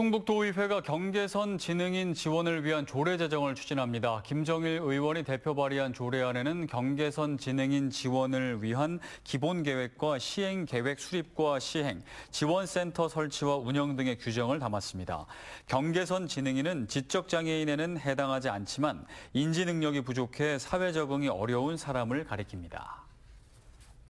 충북도의회가 경계선 지능인 지원을 위한 조례 제정을 추진합니다. 김정일 의원이 대표 발의한 조례안에는 경계선 지능인 지원을 위한 기본계획과 시행계획 수립과 시행, 지원센터 설치와 운영 등의 규정을 담았습니다. 경계선 지능인은 지적장애인에는 해당하지 않지만 인지능력이 부족해 사회적응이 어려운 사람을 가리킵니다.